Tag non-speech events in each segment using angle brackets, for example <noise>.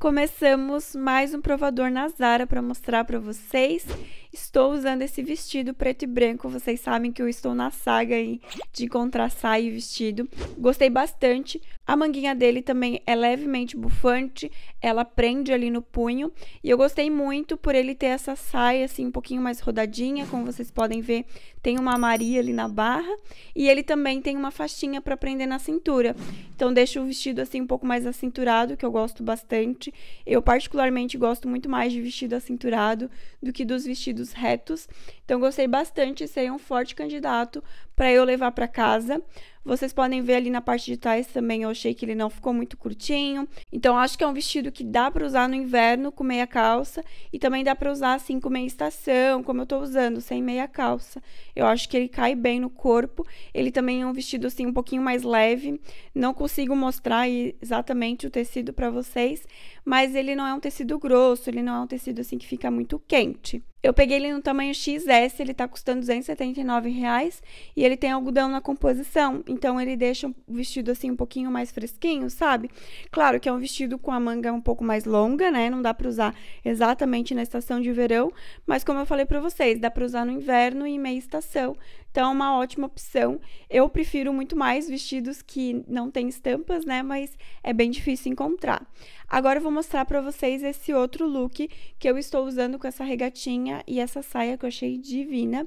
começamos mais um provador na Zara para mostrar para vocês. Estou usando esse vestido preto e branco. Vocês sabem que eu estou na saga aí de encontrar saia e vestido. Gostei bastante. A manguinha dele também é levemente bufante. Ela prende ali no punho. E eu gostei muito por ele ter essa saia assim um pouquinho mais rodadinha. Como vocês podem ver, tem uma maria ali na barra. E ele também tem uma faixinha para prender na cintura. Então deixa o vestido assim um pouco mais acinturado, que eu gosto bastante. Eu particularmente gosto muito mais de vestido acinturado do que dos vestidos sentidos retos. Então, gostei bastante. Seria um forte candidato para eu levar para casa. Vocês podem ver ali na parte de trás também, eu achei que ele não ficou muito curtinho. Então, acho que é um vestido que dá para usar no inverno com meia calça e também dá para usar assim com meia estação, como eu estou usando, sem meia calça. Eu acho que ele cai bem no corpo. Ele também é um vestido assim um pouquinho mais leve. Não consigo mostrar exatamente o tecido para vocês, mas ele não é um tecido grosso, ele não é um tecido assim que fica muito quente. Eu peguei ele no tamanho XS, ele tá custando R$ reais, e ele tem algodão na composição. Então ele deixa o vestido assim um pouquinho mais fresquinho, sabe? Claro que é um vestido com a manga um pouco mais longa, né? Não dá para usar exatamente na estação de verão, mas como eu falei para vocês, dá para usar no inverno e meia estação, então, é uma ótima opção. Eu prefiro muito mais vestidos que não tem estampas, né? Mas é bem difícil encontrar. Agora eu vou mostrar para vocês esse outro look que eu estou usando com essa regatinha e essa saia que eu achei divina.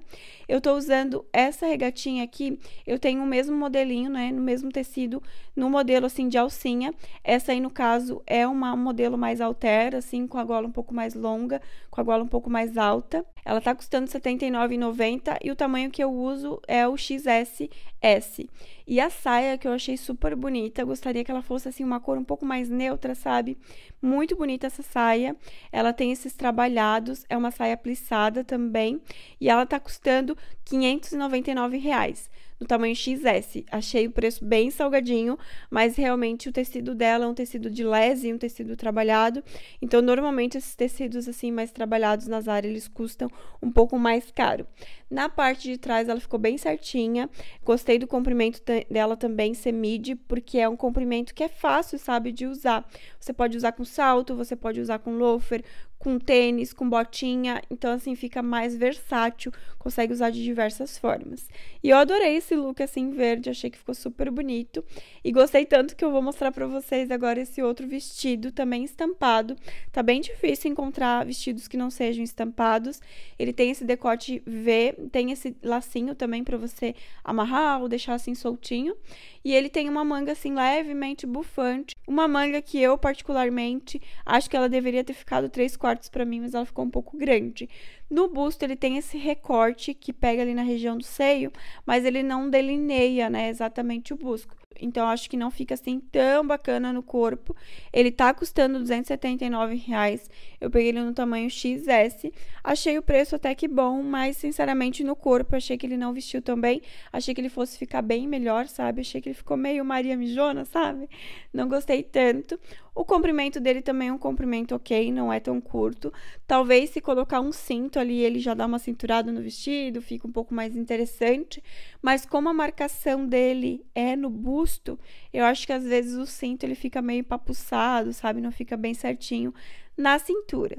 Eu estou usando essa regatinha aqui, eu tenho o mesmo modelinho, né? No mesmo tecido, no modelo assim de alcinha. Essa aí, no caso, é uma, um modelo mais altera, assim, com a gola um pouco mais longa, com a gola um pouco mais alta. Ela tá custando R$ 79,90 e o tamanho que eu uso uso é o XSS. E a saia que eu achei super bonita, gostaria que ela fosse assim uma cor um pouco mais neutra, sabe? Muito bonita essa saia. Ela tem esses trabalhados, é uma saia plissada também, e ela tá custando R$ Reais no tamanho XS. Achei o preço bem salgadinho, mas realmente o tecido dela é um tecido de lese, um tecido trabalhado. Então, normalmente esses tecidos assim mais trabalhados na Zara, eles custam um pouco mais caro. Na parte de trás ela ficou bem certinha. Gostei do comprimento dela também ser mid, porque é um comprimento que é fácil, sabe, de usar. Você pode usar com salto, você pode usar com loafer, com tênis, com botinha, então assim fica mais versátil, consegue usar de diversas formas. E eu adorei esse look assim verde, achei que ficou super bonito e gostei tanto que eu vou mostrar para vocês agora esse outro vestido também estampado. Tá bem difícil encontrar vestidos que não sejam estampados. Ele tem esse decote V, tem esse lacinho também para você amarrar ou deixar assim soltinho. E ele tem uma manga assim levemente bufante. Uma manga que eu, particularmente, acho que ela deveria ter ficado 3 quartos para mim, mas ela ficou um pouco grande. No busto, ele tem esse recorte que pega ali na região do seio, mas ele não delineia né, exatamente o busto. Então, acho que não fica assim tão bacana no corpo. Ele tá custando 279 reais. Eu peguei ele no tamanho XS. Achei o preço até que bom, mas sinceramente no corpo achei que ele não vestiu tão bem. Achei que ele fosse ficar bem melhor, sabe? Achei que ele ficou meio Maria Mijona, sabe? Não gostei tanto. O comprimento dele também é um comprimento ok, não é tão curto. Talvez se colocar um cinto ali, ele já dá uma cinturada no vestido, fica um pouco mais interessante. Mas como a marcação dele é no busto, eu acho que às vezes o cinto ele fica meio papuçado, sabe? Não fica bem certinho na cintura.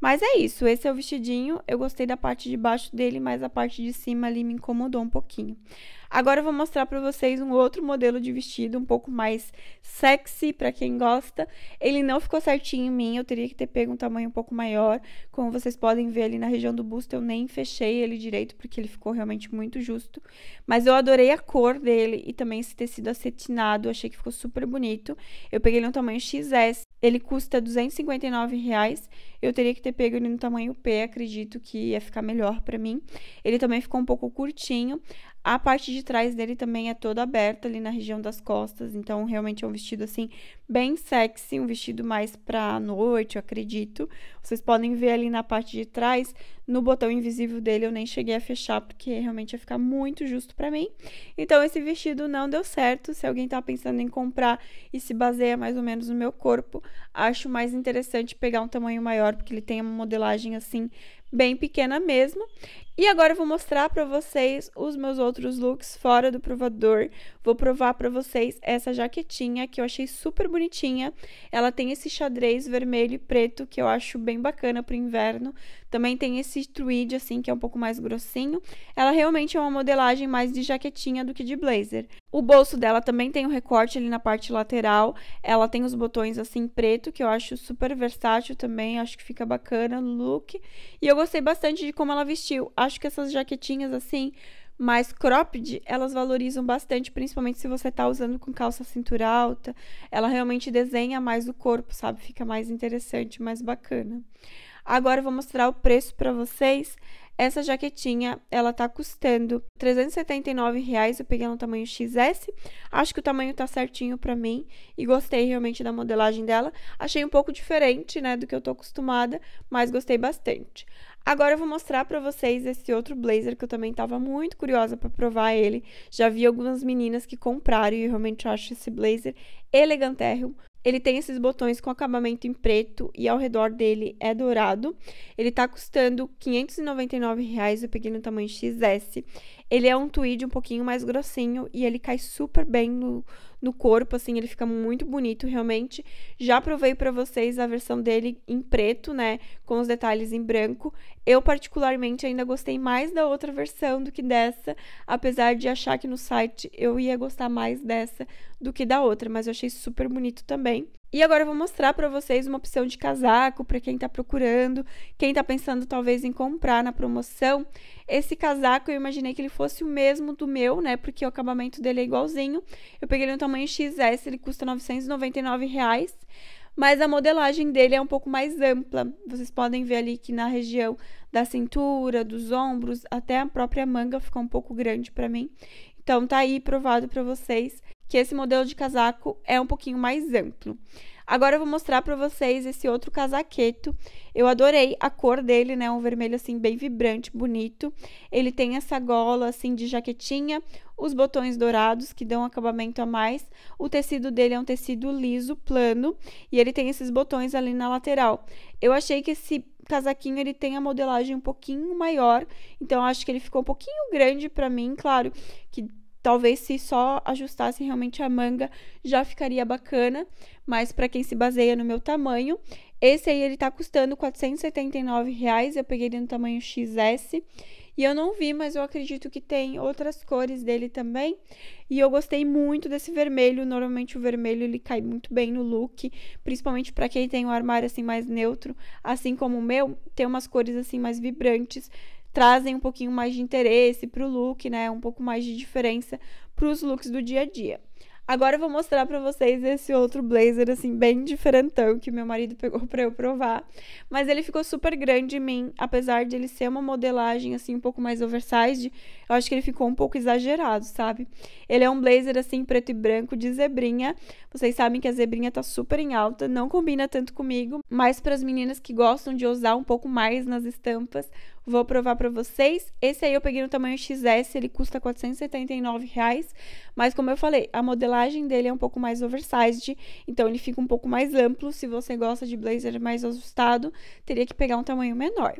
Mas é isso, esse é o vestidinho. Eu gostei da parte de baixo dele, mas a parte de cima ali me incomodou um pouquinho. Agora eu vou mostrar para vocês um outro modelo de vestido, um pouco mais sexy para quem gosta. Ele não ficou certinho em mim, eu teria que ter pego um tamanho um pouco maior. Como vocês podem ver ali na região do busto, eu nem fechei ele direito porque ele ficou realmente muito justo. Mas eu adorei a cor dele e também esse tecido acetinado, achei que ficou super bonito. Eu peguei ele um tamanho XS ele custa 259 reais. Eu teria que ter pego ele no tamanho P, acredito que ia ficar melhor para mim. Ele também ficou um pouco curtinho. A parte de trás dele também é toda aberta ali na região das costas, então realmente é um vestido assim bem sexy, um vestido mais pra noite, eu acredito. Vocês podem ver ali na parte de trás, no botão invisível dele eu nem cheguei a fechar porque realmente ia ficar muito justo para mim. Então esse vestido não deu certo, se alguém tá pensando em comprar e se baseia mais ou menos no meu corpo, acho mais interessante pegar um tamanho maior porque ele tem uma modelagem assim bem pequena mesmo. E agora eu vou mostrar para vocês os meus outros looks fora do provador. Vou provar para vocês essa jaquetinha que eu achei super bonitinha. Ela tem esse xadrez vermelho e preto que eu acho bem bacana pro inverno. Também tem esse tweed, assim, que é um pouco mais grossinho. Ela realmente é uma modelagem mais de jaquetinha do que de blazer. O bolso dela também tem um recorte ali na parte lateral. Ela tem os botões, assim, preto, que eu acho super versátil também. Acho que fica bacana no look. E eu gostei bastante de como ela vestiu. Acho que essas jaquetinhas, assim mais cropped, elas valorizam bastante, principalmente se você tá usando com calça cintura alta. Ela realmente desenha mais o corpo, sabe? Fica mais interessante, mais bacana. Agora eu vou mostrar o preço para vocês. Essa jaquetinha, ela tá custando R$379,00, eu peguei no tamanho XS, acho que o tamanho tá certinho pra mim e gostei realmente da modelagem dela. Achei um pouco diferente, né, do que eu tô acostumada, mas gostei bastante. Agora eu vou mostrar pra vocês esse outro blazer que eu também tava muito curiosa pra provar ele. Já vi algumas meninas que compraram e eu realmente acho esse blazer elegantérrimo. Ele tem esses botões com acabamento em preto e ao redor dele é dourado. Ele tá custando R$ 599,00, eu peguei no tamanho XS. Ele é um tweed um pouquinho mais grossinho e ele cai super bem no, no corpo, assim, ele fica muito bonito, realmente. Já provei para vocês a versão dele em preto, né, com os detalhes em branco. Eu, particularmente, ainda gostei mais da outra versão do que dessa, apesar de achar que no site eu ia gostar mais dessa do que da outra, mas eu achei super bonito também. E agora eu vou mostrar para vocês uma opção de casaco para quem está procurando, quem está pensando talvez em comprar na promoção. Esse casaco eu imaginei que ele fosse o mesmo do meu, né? Porque o acabamento dele é igualzinho. Eu peguei ele no tamanho XS, ele custa R$ Reais, mas a modelagem dele é um pouco mais ampla. Vocês podem ver ali que na região da cintura, dos ombros, até a própria manga ficou um pouco grande para mim. Então tá aí provado para vocês que esse modelo de casaco é um pouquinho mais amplo. Agora eu vou mostrar para vocês esse outro casaqueto. Eu adorei a cor dele, né? Um vermelho assim bem vibrante, bonito. Ele tem essa gola assim de jaquetinha, os botões dourados que dão acabamento a mais. O tecido dele é um tecido liso, plano, e ele tem esses botões ali na lateral. Eu achei que esse casaquinho ele tem a modelagem um pouquinho maior, então acho que ele ficou um pouquinho grande para mim, claro, que talvez se só ajustasse realmente a manga já ficaria bacana, mas para quem se baseia no meu tamanho, esse aí ele tá custando R$ 479,00, eu peguei ele no tamanho XS. E eu não vi, mas eu acredito que tem outras cores dele também. E eu gostei muito desse vermelho. Normalmente o vermelho ele cai muito bem no look, principalmente para quem tem um armário assim mais neutro, assim como o meu, tem umas cores assim mais vibrantes, trazem um pouquinho mais de interesse para o look, né? Um pouco mais de diferença para os looks do dia a dia. Agora eu vou mostrar para vocês esse outro blazer, assim, bem diferentão, que meu marido <laughs> pegou para eu provar. Mas ele ficou super grande em mim, apesar de ele ser uma modelagem, assim, um pouco mais oversized. Eu acho que ele ficou um pouco exagerado, sabe? Ele é um blazer, assim, preto e branco de zebrinha. Vocês sabem que a zebrinha tá super em alta, não combina tanto comigo. Mas para as meninas que gostam de ousar um pouco mais nas estampas, Vou provar para vocês. Esse aí eu peguei no tamanho XS, ele custa 479 reais, mas como eu falei, a modelagem dele é um pouco mais oversized, então ele fica um pouco mais amplo. Se você gosta de blazer mais ajustado, teria que pegar um tamanho menor.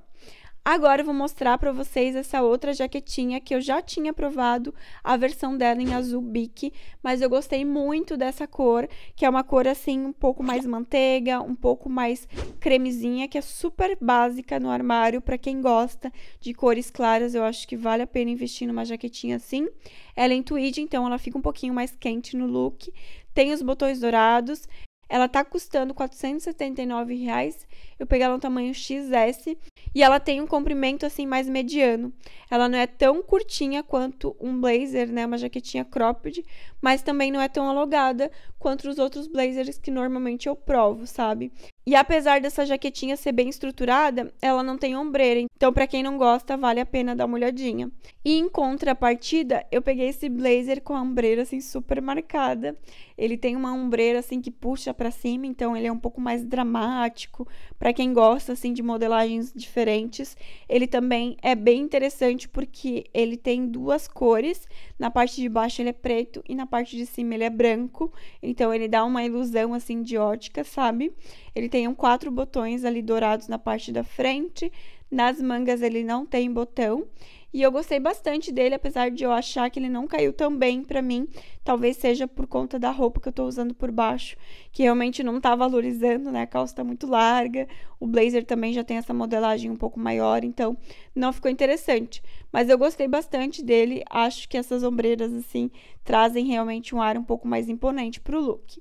Agora eu vou mostrar para vocês essa outra jaquetinha que eu já tinha provado a versão dela em azul bique, mas eu gostei muito dessa cor, que é uma cor assim um pouco mais manteiga, um pouco mais cremezinha, que é super básica no armário para quem gosta de cores claras. Eu acho que vale a pena investir numa jaquetinha assim. Ela é em tweed, então ela fica um pouquinho mais quente no look. Tem os botões dourados. Ela tá custando R$ 479. Reais. Eu peguei ela no tamanho XS e ela tem um comprimento assim mais mediano. Ela não é tão curtinha quanto um blazer, né, uma jaquetinha cropped, mas também não é tão alongada quanto os outros blazers que normalmente eu provo, sabe? E apesar dessa jaquetinha ser bem estruturada, ela não tem ombreira, então para quem não gosta, vale a pena dar uma olhadinha. E em contrapartida, eu peguei esse blazer com a ombreira assim super marcada. Ele tem uma ombreira assim que puxa para cima, então ele é um pouco mais dramático para quem gosta assim de modelagens diferentes. Ele também é bem interessante porque ele tem duas cores. Na parte de baixo ele é preto e na parte de cima ele é branco, então ele dá uma ilusão assim de ótica, sabe? Ele tenham quatro botões ali dourados na parte da frente. Nas mangas ele não tem botão. E eu gostei bastante dele, apesar de eu achar que ele não caiu tão bem para mim. Talvez seja por conta da roupa que eu estou usando por baixo, que realmente não está valorizando, né? A calça tá muito larga, o blazer também já tem essa modelagem um pouco maior, então não ficou interessante. Mas eu gostei bastante dele, acho que essas ombreiras assim trazem realmente um ar um pouco mais imponente para o look.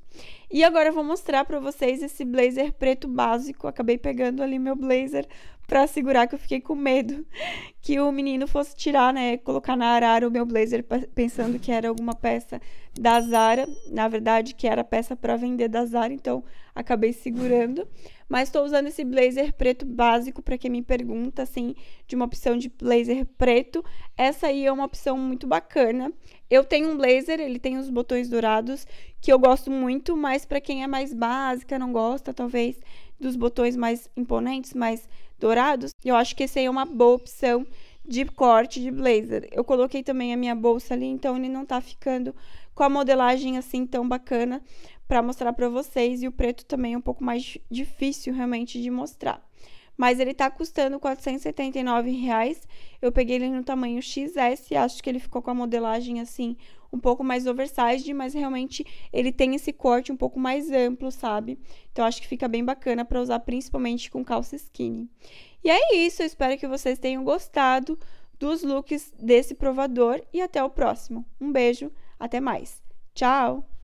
E agora eu vou mostrar para vocês esse blazer preto básico. Acabei pegando ali meu blazer para segurar que eu fiquei com medo <laughs> que o menino fosse tirar, né, colocar na arara o meu blazer pensando que era alguma peça da Zara, na verdade, que era peça para vender da Zara, então acabei segurando. Mas estou usando esse blazer preto básico para quem me pergunta, assim, de uma opção de blazer preto. Essa aí é uma opção muito bacana. Eu tenho um blazer, ele tem os botões dourados, que eu gosto muito, mas para quem é mais básica, não gosta, talvez, dos botões mais imponentes, mais dourados, eu acho que esse aí é uma boa opção de corte de blazer. Eu coloquei também a minha bolsa ali, então ele não tá ficando com a modelagem assim tão bacana para mostrar para vocês. E o preto também é um pouco mais difícil realmente de mostrar. Mas ele tá custando R$ reais. Eu peguei ele no tamanho XS, acho que ele ficou com a modelagem assim um pouco mais oversized, mas realmente ele tem esse corte um pouco mais amplo, sabe? Então acho que fica bem bacana para usar principalmente com calça skinny. E é isso, eu espero que vocês tenham gostado dos looks desse provador e até o próximo. Um beijo. Até mais. Tchau!